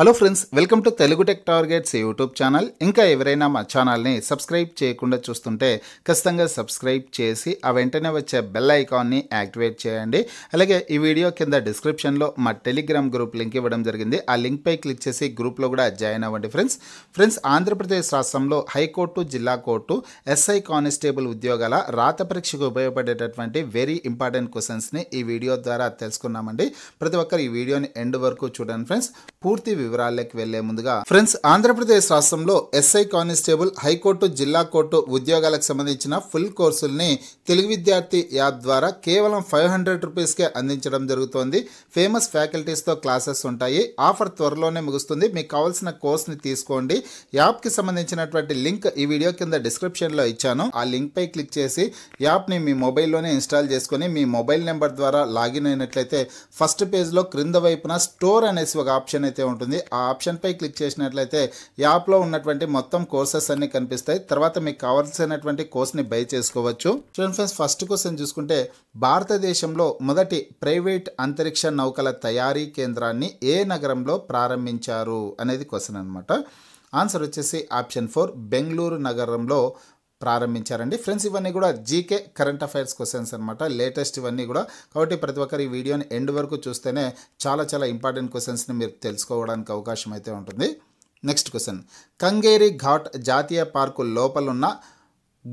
hello friends welcome to Telugu tech targets YouTube channel ఇంకా ఎవరైనా మా ఛానల్ని సబ్స్క్రైబ్ చేయకుండా చూస్తుంటే ఖచ్చితంగా సబ్స్క్రైబ్ చేసి ఆ వెంటనే వచ్చే బెల్ ఐకాన్ని యాక్టివేట్ చేయండి అలాగే ఈ వీడియో కింద డిస్క్రిప్షన్లో మా టెలిగ్రామ్ గ్రూప్ లింక్ ఇవ్వడం జరిగింది ఆ లింక్పై క్లిక్ చేసి గ్రూప్లో కూడా జాయిన్ అవ్వండి ఫ్రెండ్స్ ఫ్రెండ్స్ ఆంధ్రప్రదేశ్ రాష్ట్రంలో హైకోర్టు జిల్లా కోర్టు ఎస్ఐ కానిస్టేబుల్ ఉద్యోగాల రాత పరీక్షకు ఉపయోగపడేటటువంటి వెరీ ఇంపార్టెంట్ క్వశ్చన్స్ని ఈ వీడియో ద్వారా తెలుసుకున్నామండి ప్రతి ఒక్కరు ఈ వీడియోని ఎండ్ వరకు చూడండి ఫ్రెండ్స్ పూర్తి వివరాల్లోకి వెళ్లే ముందుగా ఫ్రెండ్స్ ఆంధ్రప్రదేశ్ రాష్ట్రంలో ఎస్ఐ కానిస్టేబుల్ హైకోర్టు జిల్లా కోర్టు ఉద్యోగాలకు సంబంధించిన ఫుల్ కోర్సుల్ని తెలుగు విద్యార్థి యాప్ ద్వారా కేవలం ఫైవ్ హండ్రెడ్ రూపీస్కే అందించడం జరుగుతోంది ఫేమస్ ఫ్యాకల్టీస్తో క్లాసెస్ ఉంటాయి ఆఫర్ త్వరలోనే ముగుస్తుంది మీకు కావాల్సిన కోర్స్ని తీసుకోండి యాప్కి సంబంధించినటువంటి లింక్ ఈ వీడియో కింద డిస్క్రిప్షన్లో ఇచ్చాను ఆ లింక్ పై క్లిక్ చేసి యాప్ని మీ మొబైల్లోనే ఇన్స్టాల్ చేసుకుని మీ మొబైల్ నెంబర్ ద్వారా లాగిన్ అయినట్లయితే ఫస్ట్ పేజ్లో క్రింద వైపున స్టోర్ అనేసి ఒక ఆప్షన్ అయితే ఉంటుంది ఆ ఆప్షన్పై క్లిక్ చేసినట్లయితే యాప్లో ఉన్నటువంటి మొత్తం కోర్సెస్ అన్ని కనిపిస్తాయి తర్వాత మీకు కావాల్సినటువంటి కోర్స్ని బై చేసుకోవచ్చు స్టూడెంట్ ఫ్రెండ్స్ ఫస్ట్ క్వశ్చన్ చూసుకుంటే భారతదేశంలో మొదటి ప్రైవేట్ అంతరిక్ష నౌకల తయారీ కేంద్రాన్ని ఏ నగరంలో ప్రారంభించారు అనేది క్వశ్చన్ అనమాట ఆన్సర్ వచ్చేసి ఆప్షన్ ఫోర్ బెంగళూరు నగరంలో ప్రారంభించారండి ఫ్రెండ్స్ ఇవన్నీ కూడా జీకే కరెంట్ అఫైర్స్ క్వశ్చన్స్ అనమాట లేటెస్ట్ ఇవన్నీ కూడా కాబట్టి ప్రతి ఒక్కరు ఈ వీడియోని ఎండ్ వరకు చూస్తేనే చాలా చాలా ఇంపార్టెంట్ క్వశ్చన్స్ని మీరు తెలుసుకోవడానికి అవకాశం అయితే ఉంటుంది నెక్స్ట్ క్వశ్చన్ కంగేరి ఘాట్ జాతీయ పార్కు లోపలున్న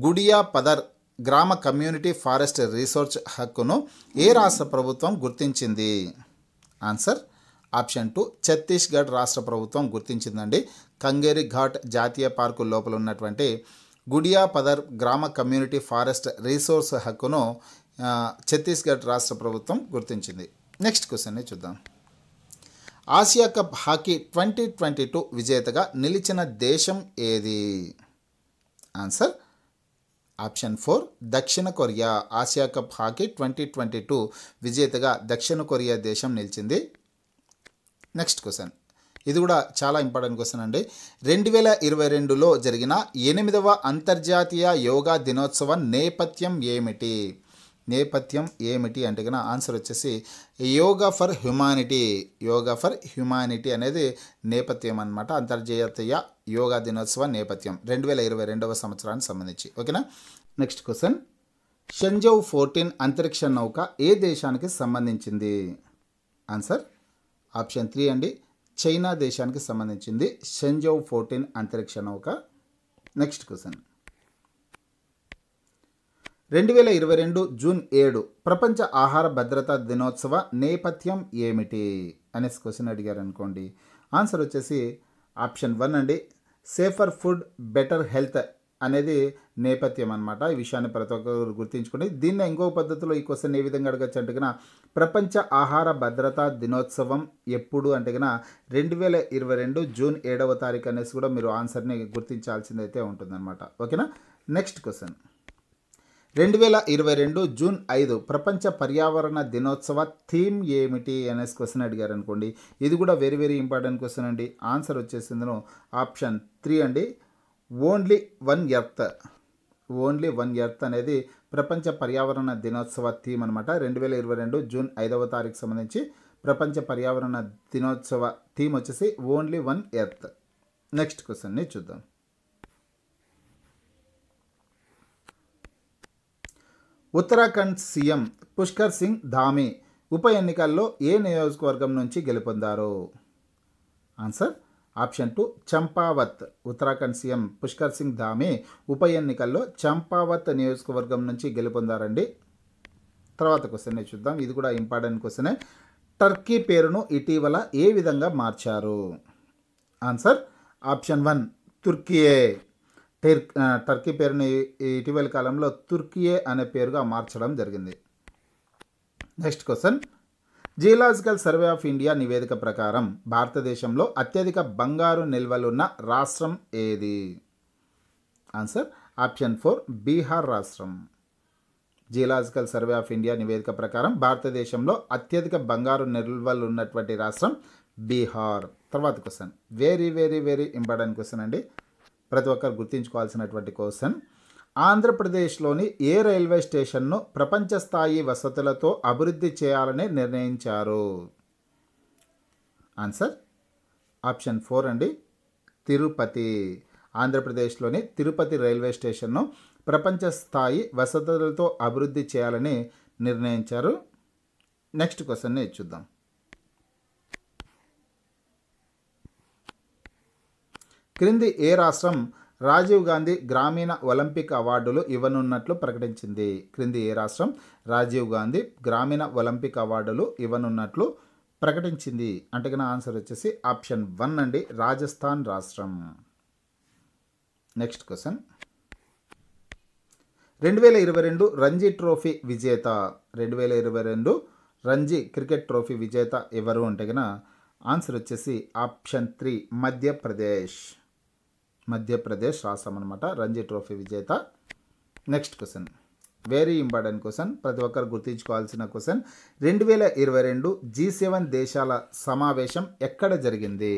గుడియా పదర్ గ్రామ కమ్యూనిటీ ఫారెస్ట్ రీసోర్చ్ హక్కును ఏ రాష్ట్ర ప్రభుత్వం గుర్తించింది ఆన్సర్ ఆప్షన్ టూ ఛత్తీస్గఢ్ రాష్ట్ర ప్రభుత్వం గుర్తించిందండి కంగేరి ఘాట్ జాతీయ పార్కు లోపల ఉన్నటువంటి గుడియా పదర్ గ్రామ కమ్యూనిటీ ఫారెస్ట్ రీసోర్స్ హక్కును ఛత్తీస్గఢ్ రాష్ట్ర ప్రభుత్వం గుర్తించింది నెక్స్ట్ క్వశ్చన్ని చూద్దాం Asia cup hockey twenty twenty two విజేతగా నిలిచిన దేశం ఏది ఆన్సర్ ఆప్షన్ ఫోర్ దక్షిణ Korea Asia cup hockey twenty twenty two విజేతగా దక్షిణ కొరియా దేశం నిలిచింది నెక్స్ట్ క్వశ్చన్ ఇది కూడా చాలా ఇంపార్టెంట్ క్వశ్చన్ అండి రెండు వేల ఇరవై రెండులో జరిగిన ఎనిమిదవ అంతర్జాతీయ యోగా దినోత్సవం నేపథ్యం ఏమిటి నేపథ్యం ఏమిటి అంటే కన్నా ఆన్సర్ వచ్చేసి yoga for humanity yoga for humanity అనేది నేపథ్యం అనమాట అంతర్జాతీయ యోగా దినోత్సవం నేపథ్యం రెండు వేల ఇరవై రెండవ సంవత్సరానికి సంబంధించి ఓకేనా నెక్స్ట్ క్వశ్చన్ షెంజౌ ఫోర్టీన్ అంతరిక్ష నౌక ఏ దేశానికి సంబంధించింది ఆన్సర్ ఆప్షన్ త్రీ అండి చైనా దేశానికి సంబంధించింది షెంజౌ ఫోర్టీన్ అంతరిక్ష నౌక నెక్స్ట్ క్వశ్చన్ రెండు వేల ఇరవై రెండు జూన్ ఏడు ప్రపంచ ఆహార భద్రతా దినోత్సవ నేపథ్యం ఏమిటి అనేసి క్వశ్చన్ అడిగారు అనుకోండి ఆన్సర్ వచ్చేసి ఆప్షన్ వన్ అండి సేఫర్ ఫుడ్ బెటర్ హెల్త్ అనేది నేపథ్యం అనమాట ఈ విషయాన్ని ప్రతి ఒక్కరు గుర్తించుకుని దీన్ని ఇంకో పద్ధతిలో ఈ క్వశ్చన్ ఏ విధంగా అడగచ్చు అంటే ప్రపంచ ఆహార భద్రతా దినోత్సవం ఎప్పుడు అంటే రెండు వేల ఇరవై రెండు జూన్ ఏడవ తారీఖు అనేసి కూడా మీరు ఆన్సర్ని గుర్తించాల్సిందైతే ఉంటుందన్నమాట ఓకేనా నెక్స్ట్ క్వశ్చన్ రెండు వేల ఇరవై రెండు జూన్ ఐదు ప్రపంచ పర్యావరణ దినోత్సవ థీమ్ ఏమిటి అనేసి క్వశ్చన్ అడిగారు అనుకోండి ఇది కూడా వెరీ వెరీ ఇంపార్టెంట్ క్వశ్చన్ అండి ఆన్సర్ వచ్చేసిందను ఆప్షన్ త్రీ అండి only one earth only one earth అనేది ప్రపంచ పర్యావరణ దినోత్సవ థీమ్ అనమాట రెండు వేల ఇరవై రెండు జూన్ ఐదవ తారీఖు సంబంధించి ప్రపంచ పర్యావరణ దినోత్సవ థీమ్ వచ్చేసి ఓన్లీ వన్ ఎర్త్ నెక్స్ట్ క్వశ్చన్ని చూద్దాం ఉత్తరాఖండ్ సీఎం పుష్కర్ సింగ్ ధామి ఉప ఎన్నికల్లో ఏ నియోజకవర్గం నుంచి గెలుపొందారు answer option two Champawat Uttarakhand CM Pushkar Singh Dhami ఉప ఎన్నికల్లో చంపావత్ నియోజకవర్గం నుంచి గెలుపొందారండి తర్వాత క్వశ్చన్ చూద్దాం ఇది కూడా ఇంపార్టెంట్ క్వశ్చనే టర్కీ పేరును ఇటీవల ఏ విధంగా మార్చారు ఆన్సర్ ఆప్షన్ వన్ తుర్కియే టెర్ టర్కీ పేరుని ఇటీవల కాలంలో తుర్కియే అనే పేరుగా మార్చడం జరిగింది next question geological survey of India నివేదిక ప్రకారం భారతదేశంలో అత్యధిక బంగారు నిల్వలున్న రాష్ట్రం ఏది ఆన్సర్ ఆప్షన్ ఫోర్ బీహార్ రాష్ట్రం జియలాజికల్ సర్వే ఆఫ్ ఇండియా నివేదిక ప్రకారం భారతదేశంలో అత్యధిక బంగారు నిల్వలు ఉన్నటువంటి రాష్ట్రం బీహార్ తర్వాత question very very very important question అండి ప్రతి ఒక్కరు గుర్తుంచుకోవాల్సినటువంటి క్వశ్చన్ ఆంధ్రప్రదేశ్లోని ఏ రైల్వే స్టేషన్ను ప్రపంచ స్థాయి వసతులతో అభివృద్ధి చేయాలని నిర్ణయించారు ఆన్సర్ ఆప్షన్ ఫోర్ అండి తిరుపతి ఆంధ్రప్రదేశ్లోని తిరుపతి రైల్వే స్టేషన్ను ప్రపంచ స్థాయి వసతులతో అభివృద్ధి చేయాలని నిర్ణయించారు నెక్స్ట్ క్వశ్చన్ని చూద్దాం క్రింది ఏ రాష్ట్రం రాజీవ్ గాంధీ గ్రామీణ ఒలింపిక్ అవార్డులు ఇవ్వనున్నట్లు ప్రకటించింది క్రింది ఏ రాష్ట్రం రాజీవ్ గాంధీ గ్రామీణ ఒలింపిక్ అవార్డులు ఇవ్వనున్నట్లు ప్రకటించింది అంటే ఆన్సర్ వచ్చేసి ఆప్షన్ వన్ అండి రాజస్థాన్ రాష్ట్రం నెక్స్ట్ క్వశ్చన్ రెండు వేల ఇరవై రెండు రంజీ ట్రోఫీ విజేత రెండు వేల ఇరవై రెండు రంజీ క్రికెట్ ట్రోఫీ విజేత ఎవరు అంటే ఆన్సర్ వచ్చేసి ఆప్షన్ త్రీ మధ్యప్రదేశ్ మధ్యప్రదేశ్ రాష్ట్రం అనమాట రంజీ ట్రోఫీ విజేత next question very important question ప్రతి ఒక్కరు గుర్తించుకోవాల్సిన క్వశ్చన్ రెండు వేల ఇరవై రెండు జీ సెవెన్ దేశాల సమావేశం ఎక్కడ జరిగింది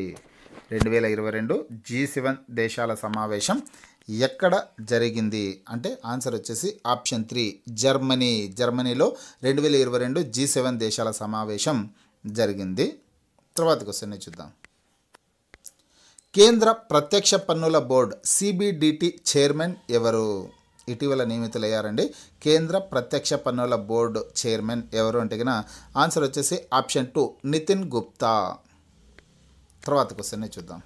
రెండు వేల ఇరవై రెండు జీ సెవెన్ దేశాల సమావేశం ఎక్కడ జరిగింది అంటే ఆన్సర్ వచ్చేసి ఆప్షన్ త్రీ జర్మనీ జర్మనీలో రెండు వేల ఇరవై రెండు జీ సెవెన్ దేశాల సమావేశం జరిగింది తర్వాత క్వశ్చన్ చూద్దాం కేంద్ర ప్రత్యక్ష పన్నుల బోర్డు సిబిడిటి చైర్మన్ ఎవరు ఇటీవల నియమితులయ్యారండి కేంద్ర ప్రత్యక్ష పన్నుల బోర్డు చైర్మన్ ఎవరు అంటే ఆన్సర్ వచ్చేసి ఆప్షన్ టూ నితిన్ గుప్తా తర్వాత క్వశ్చన్ చూద్దాం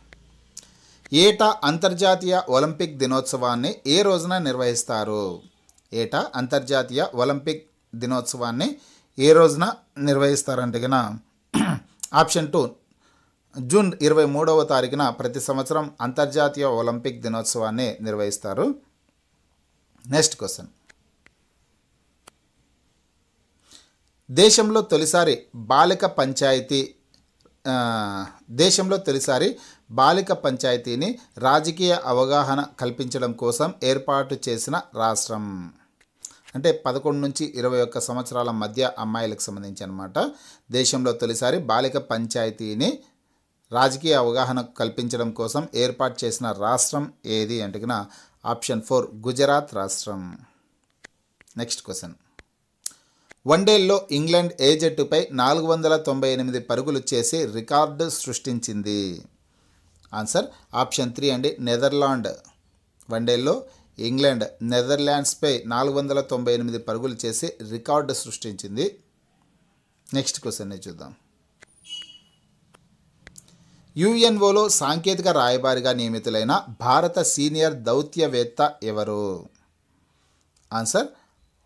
ఏటా అంతర్జాతీయ ఒలింపిక్ దినోత్సవాన్ని ఏ రోజున నిర్వహిస్తారు ఏటా అంతర్జాతీయ ఒలింపిక్ దినోత్సవాన్ని ఏ రోజున నిర్వహిస్తారంటే ఆప్షన్ టూ జూన్ ఇరవై మూడవ తారీఖున ప్రతి సంవత్సరం అంతర్జాతీయ ఒలింపిక్ దినోత్సవాన్ని నిర్వహిస్తారు నెక్స్ట్ క్వశ్చన్ దేశంలో తొలిసారి బాలిక పంచాయతీ దేశంలో తొలిసారి బాలిక పంచాయతీని రాజకీయ అవగాహన కల్పించడం కోసం ఏర్పాటు చేసిన రాష్ట్రం అంటే పదకొండు నుంచి ఇరవై ఒక్క సంవత్సరాల మధ్య అమ్మాయిలకు సంబంధించి అనమాట దేశంలో తొలిసారి బాలిక పంచాయతీని రాజకీయ అవగాహన కల్పించడం కోసం ఏర్పాటు చేసిన రాష్ట్రం ఏది అంటే ఆప్షన్ ఫోర్ గుజరాత్ రాష్ట్రం నెక్స్ట్ క్వశ్చన్ వన్డేల్లో ఇంగ్లాండ్ ఏ జట్టుపై నాలుగు వందల తొంభై ఎనిమిది పరుగులు చేసి రికార్డు సృష్టించింది ఆన్సర్ ఆప్షన్ త్రీ అండి నెదర్లాండ్ వన్డేల్లో ఇంగ్లాండ్ నెదర్లాండ్స్పై నాలుగు వందల తొంభై ఎనిమిది పరుగులు చేసి రికార్డు సృష్టించింది నెక్స్ట్ క్వశ్చన్ చూద్దాం యుఎన్ఓలో సాంకేతిక రాయబారిగా నియమితులైన భారత సీనియర్ దౌత్యవేత్త ఎవరు answer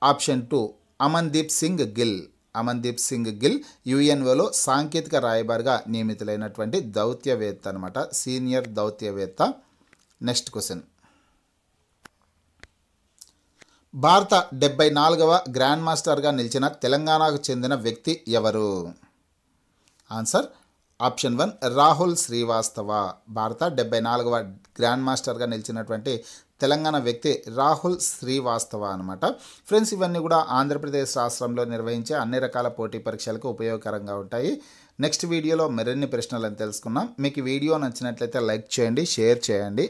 option two Amandeep Singh Gill Amandeep Singh Gill యుఎన్ఓలో సాంకేతిక రాయబారిగా నియమితులైనటువంటి దౌత్యవేత్త అనమాట సీనియర్ దౌత్యవేత్త నెక్స్ట్ క్వశ్చన్ భారత డెబ్బై నాలుగవ గ్రాండ్ మాస్టర్గా నిలిచిన తెలంగాణకు చెందిన వ్యక్తి ఎవరు answer option one Rahul Srivastava భారత డెబ్బై నాలుగవ గ్రాండ్ మాస్టర్గా నిలిచినటువంటి తెలంగాణ వ్యక్తి రాహుల్ శ్రీవాస్తవ అనమాట ఫ్రెండ్స్ ఇవన్నీ కూడా ఆంధ్రప్రదేశ్ రాష్ట్రంలో నిర్వహించే అన్ని రకాల పోటీ పరీక్షలకు ఉపయోగకరంగా ఉంటాయి నెక్స్ట్ వీడియోలో మరిన్ని ప్రశ్నలను తెలుసుకుందాం మీకు వీడియో నచ్చినట్లయితే లైక్ చేయండి షేర్ చేయండి